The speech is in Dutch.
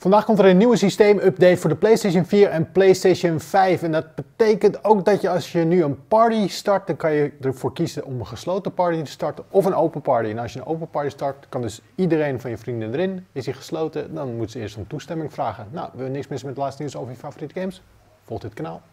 Vandaag komt er een nieuwe systeemupdate voor de PlayStation 4 en PlayStation 5. En dat betekent ook dat je als je nu een party start, dan kan je ervoor kiezen om een gesloten party te starten of een open party. En als je een open party start, kan dus iedereen van je vrienden erin. Is die gesloten, dan moet ze eerst om toestemming vragen. Nou, wil je niks missen met het laatste nieuws over je favoriete games? Volg dit kanaal.